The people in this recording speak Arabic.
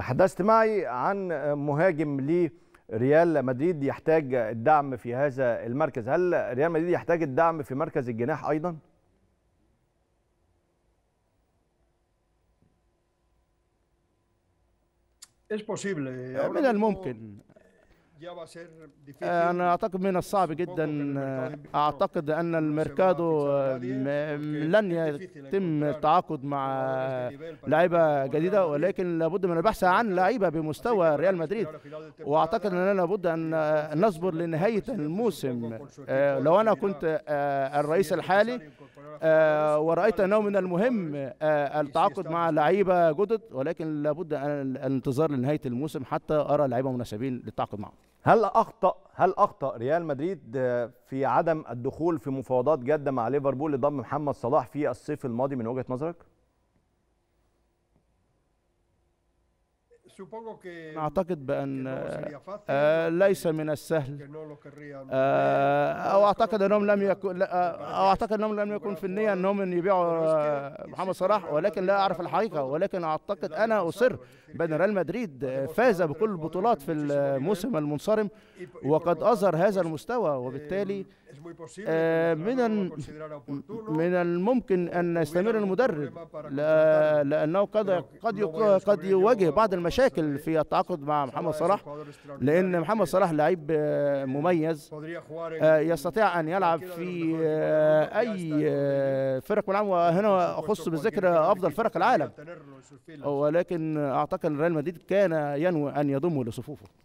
تحدثت معي عن مهاجم لريال مدريد يحتاج الدعم في هذا المركز هل ريال مدريد يحتاج الدعم في مركز الجناح أيضا؟ من الممكن آه، أنا أعتقد من الصعب جدا أعتقد أن الميركادو آه، لن يتم التعاقد مع لعيبة جديدة ولكن لابد من البحث عن لعيبة بمستوى ريال مدريد وأعتقد أننا لابد أن آه، نصبر لنهاية الموسم لو أنا كنت الرئيس الحالي ورأيت أنه من المهم التعاقد مع لعيبة جدد ولكن لابد أن الانتظار لنهاية الموسم حتى أرى لعيبة مناسبين للتعاقد معهم هل اخطا هل اخطا ريال مدريد آه، في عدم الدخول في مفاوضات جاده مع ليفربول لضم محمد صلاح في الصيف الماضي من وجهه نظرك؟ أعتقد بأن آه، ليس من السهل آه، أو أعتقد أنهم لم يكن آه، أو أعتقد أنهم لم يكن في النية أنهم يبيعوا محمد صلاح ولكن لا أعرف الحقيقة ولكن أعتقد أنا أصر بأن ريال مدريد فاز بكل البطولات في الموسم المنصرم وقد أظهر هذا المستوى وبالتالي eh, من من الممكن أن يستمر المدرب لأنه قد قد قد يواجه بعض المشاكل مشاكل في التعاقد مع محمد صلاح لان محمد صلاح لعيب آه، مميز آه، يستطيع ان يلعب في آه، اي فرق من نعم، العالم وهنا اخص بالذكر افضل فرق العالم ولكن اعتقد ريال مدريد كان ينوي ان يضمه لصفوفه